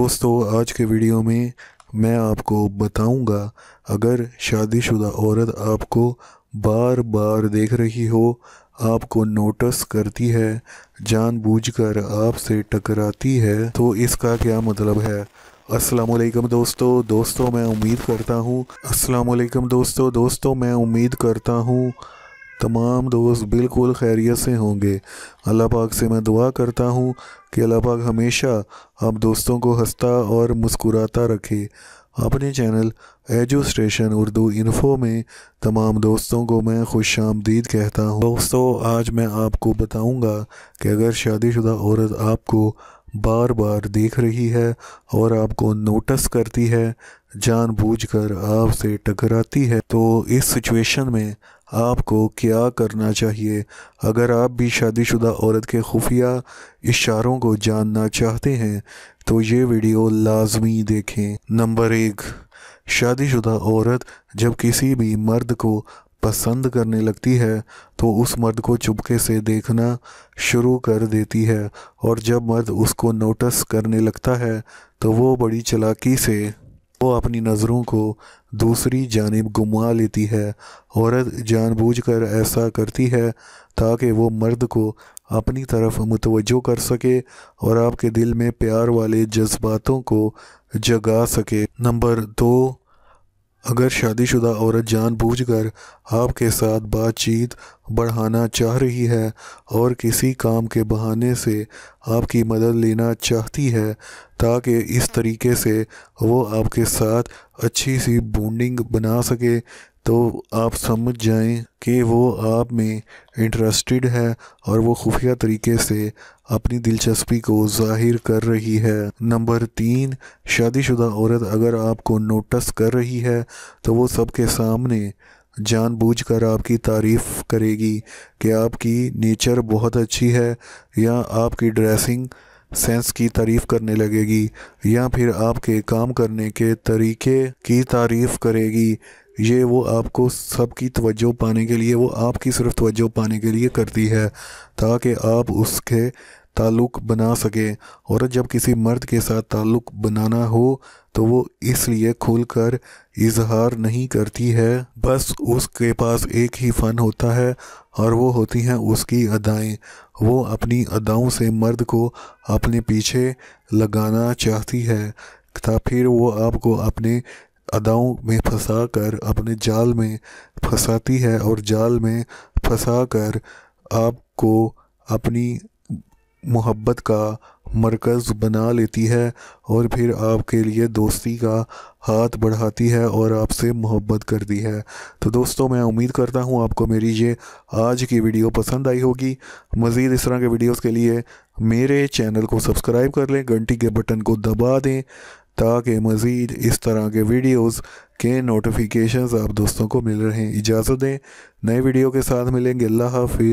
दोस्तों आज के वीडियो में मैं आपको बताऊंगा अगर शादीशुदा औरत आपको बार बार देख रही हो आपको नोटिस करती है जानबूझकर आपसे टकराती है तो इसका क्या मतलब है असलम दोस्तों दोस्तों मैं उम्मीद करता हूँ असलम दोस्तों दोस्तों मैं उम्मीद करता हूँ तमाम दोस्त बिल्कुल खैरियत से होंगे अल्लाह पाक से मैं दुआ करता हूँ कि अल्लाह पाक हमेशा आप दोस्तों को हंसता और मुस्कुराता रखे अपने चैनल एजो स्टेशन उर्दू इन्फो में तमाम दोस्तों को मैं खुश आमदीद कहता हूँ दोस्तों आज मैं आपको बताऊँगा कि अगर शादीशुदा औरत आपको बार बार देख रही है और आपको नोटिस करती है जानबूझकर आपसे टकराती है तो इस सिचुएशन में आपको क्या करना चाहिए अगर आप भी शादीशुदा औरत के खुफिया इशारों को जानना चाहते हैं तो ये वीडियो लाजमी देखें नंबर एक शादीशुदा औरत जब किसी भी मर्द को पसंद करने लगती है तो उस मर्द को चुपके से देखना शुरू कर देती है और जब मर्द उसको नोटिस करने लगता है तो वो बड़ी चलाकी से वो अपनी नज़रों को दूसरी जानब गुमा लेती है औरत जानबूझकर ऐसा करती है ताकि वो मर्द को अपनी तरफ मुतवजो कर सके और आपके दिल में प्यार वाले जज्बातों को जगा सके नंबर दो अगर शादीशुदा औरत जानबूझकर आपके साथ बातचीत बढ़ाना चाह रही है और किसी काम के बहाने से आपकी मदद लेना चाहती है ताकि इस तरीके से वो आपके साथ अच्छी सी बॉन्डिंग बना सके तो आप समझ जाएं कि वो आप में इंटरेस्टेड है और वो खुफिया तरीके से अपनी दिलचस्पी को जाहिर कर रही है नंबर तीन शादीशुदा औरत अगर आपको नोटिस कर रही है तो वो सबके सामने जानबूझकर आपकी तारीफ़ करेगी कि आपकी नेचर बहुत अच्छी है या आपकी ड्रेसिंग सेंस की तारीफ़ करने लगेगी या फिर आपके काम करने के तरीके की तारीफ़ करेगी ये वो आपको सबकी तवज्जो पाने के लिए वो आपकी सिर्फ तवज्जो पाने के लिए करती है ताकि आप उसके ताल्लुक़ बना सकें औरत जब किसी मर्द के साथ ताल्लुक़ बनाना हो तो वो इसलिए खुलकर इजहार नहीं करती है बस उसके पास एक ही फ़न होता है और वो होती हैं उसकी अदाएँ वो अपनी अदाओं से मर्द को अपने पीछे लगाना चाहती है था फिर वो आपको अपने अदाओं में फंसा कर अपने जाल में फंसाती है और जाल में फंसा कर आपको अपनी मोहब्बत का मरकज़ बना लेती है और फिर आपके लिए दोस्ती का हाथ बढ़ाती है और आपसे मोहब्बत करती है तो दोस्तों मैं उम्मीद करता हूँ आपको मेरी ये आज की वीडियो पसंद आई होगी मज़ीद इस तरह के वीडियोस के लिए मेरे चैनल को सब्सक्राइब कर लें घंटी के बटन को दबा दें ताकि मज़ीद इस तरह के वीडियोज़ के नोटिफिकेशन आप दोस्तों को मिल रहे हैं इजाज़त दें नए वीडियो के साथ मिलेंगे अल्लाह हाफि